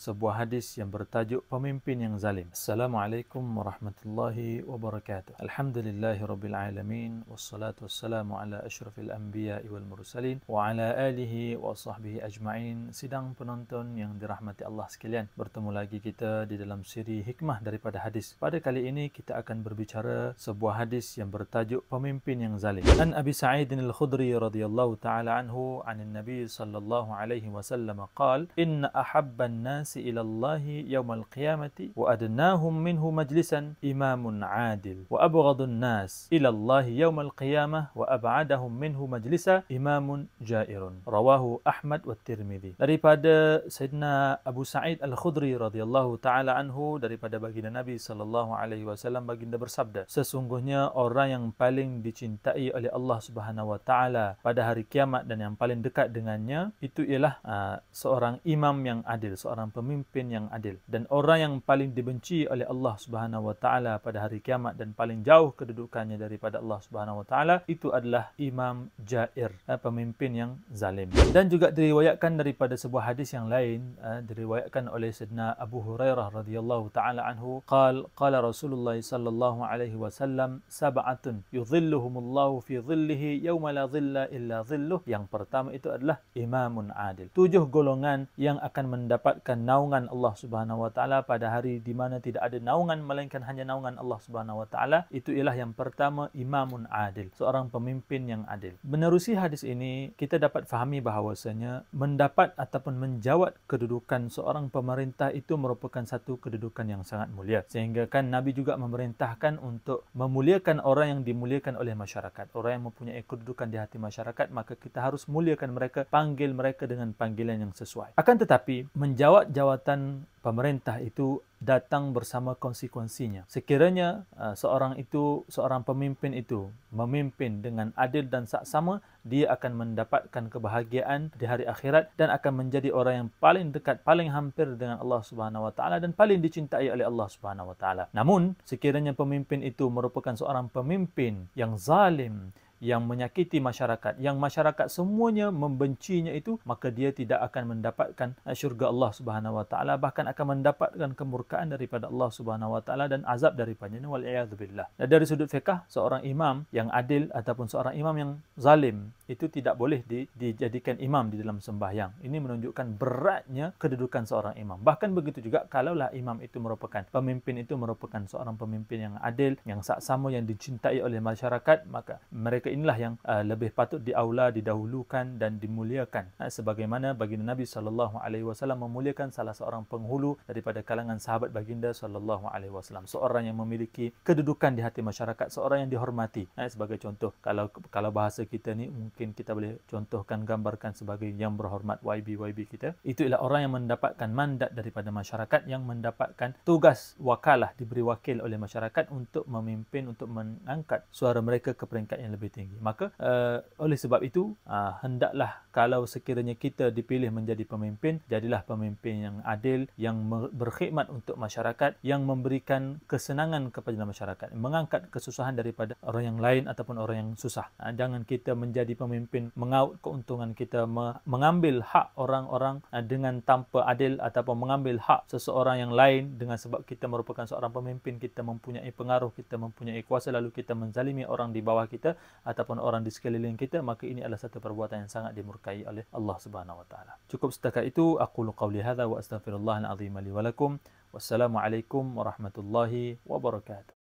sebuah hadis yang bertajuk pemimpin yang zalim. Assalamualaikum warahmatullahi wabarakatuh. Alhamdulillahi rabbil alamin wassalatu wassalamu ala asyrafil anbiya wal mursalin wa ala alihi wa sahbihi ajma'in. Sidang penonton yang dirahmati Allah sekalian, bertemu lagi kita di dalam siri hikmah daripada hadis. Pada kali ini kita akan berbicara sebuah hadis yang bertajuk pemimpin yang zalim. An Abi Sa'id al-Khudri radhiyallahu taala anhu 'anil nabi sallallahu alaihi wasallam qala inna ahabban nasi ila Allah yaumal qiyamati wa adnahum minhu majlisan imamun adil wa abghadun nas ila Allah yaumal qiyamah wa ab'adahum minhu majlisa imamun jairun rawahu Ahmad wa Tirmizi daripada Sayyidina Abu Sa'id Al-Khudri radhiyallahu taala anhu daripada baginda Nabi sallallahu alaihi wasallam baginda bersabda sesungguhnya orang yang paling dicintai oleh Allah subhanahu wa taala pada hari kiamat dan yang paling dekat dengannya itu ialah uh, seorang imam yang adil seorang pemimpin yang adil dan orang yang paling dibenci oleh Allah Subhanahu wa taala pada hari kiamat dan paling jauh kedudukannya daripada Allah Subhanahu wa taala itu adalah Imam Jair eh, pemimpin yang zalim dan juga diriwayatkan daripada sebuah hadis yang lain eh, diriwayatkan oleh sedna Abu Hurairah radhiyallahu taala anhu qal qala Rasulullah sallallahu alaihi wasallam sab'atun Allah fi dhillihi yawma la dhilla illa dhilluh yang pertama itu adalah imamun adil tujuh golongan yang akan mendapatkan naungan Allah Subhanahu wa taala pada hari di mana tidak ada naungan melainkan hanya naungan Allah Subhanahu wa taala itu ialah yang pertama imamun adil seorang pemimpin yang adil menerusi hadis ini kita dapat fahami bahawasanya mendapat ataupun menjawat kedudukan seorang pemerintah itu merupakan satu kedudukan yang sangat mulia sehingga kan nabi juga memerintahkan untuk memuliakan orang yang dimuliakan oleh masyarakat orang yang mempunyai kedudukan di hati masyarakat maka kita harus muliakan mereka panggil mereka dengan panggilan yang sesuai akan tetapi menjawat jawatan pemerintah itu datang bersama konsekuensinya. Sekiranya uh, seorang itu seorang pemimpin itu memimpin dengan adil dan saksama, dia akan mendapatkan kebahagiaan di hari akhirat dan akan menjadi orang yang paling dekat, paling hampir dengan Allah Subhanahu Wa Taala dan paling dicintai oleh Allah Subhanahu Wa Taala. Namun sekiranya pemimpin itu merupakan seorang pemimpin yang zalim, yang menyakiti masyarakat yang masyarakat semuanya membencinya itu maka dia tidak akan mendapatkan eh, syurga Allah Subhanahu wa taala bahkan akan mendapatkan kemurkaan daripada Allah Subhanahu wa taala dan azab daripadanya wal iazu billah dan dari sudut fiqh seorang imam yang adil ataupun seorang imam yang zalim itu tidak boleh di, dijadikan imam di dalam sembahyang ini menunjukkan beratnya kedudukan seorang imam bahkan begitu juga kalaulah imam itu merupakan pemimpin itu merupakan seorang pemimpin yang adil yang saksama yang dicintai oleh masyarakat maka mereka inilah yang uh, lebih patut diaula didahulukan dan dimuliakan uh, sebagaimana baginda Nabi sallallahu alaihi wasallam memuliakan salah seorang penghulu daripada kalangan sahabat baginda sallallahu alaihi wasallam seorang yang memiliki kedudukan di hati masyarakat seorang yang dihormati uh, sebagai contoh kalau kalau bahasa kita ni mungkin kita boleh contohkan gambarkan sebagai yang berhormat YB YB kita itu ialah orang yang mendapatkan mandat daripada masyarakat yang mendapatkan tugas wakalah diberi wakil oleh masyarakat untuk memimpin untuk mengangkat suara mereka ke peringkat yang lebih tinggi tinggi. Maka uh, oleh sebab itu uh, hendaklah kalau sekiranya kita dipilih menjadi pemimpin, jadilah pemimpin yang adil, yang berkhidmat untuk masyarakat, yang memberikan kesenangan kepada masyarakat, mengangkat kesusahan daripada orang yang lain ataupun orang yang susah. Uh, jangan kita menjadi pemimpin mengaut keuntungan kita, me- mengambil hak orang-orang uh, dengan tanpa adil ataupun mengambil hak seseorang yang lain dengan sebab kita merupakan seorang pemimpin, kita mempunyai pengaruh, kita mempunyai kuasa lalu kita menzalimi orang di bawah kita ataupun orang di sekeliling kita maka ini adalah satu perbuatan yang sangat dimurkai oleh Allah Subhanahu wa taala. Cukup setakat itu aku lu qauli hadza wa astaghfirullahal azim li wa lakum. Wassalamualaikum warahmatullahi wabarakatuh.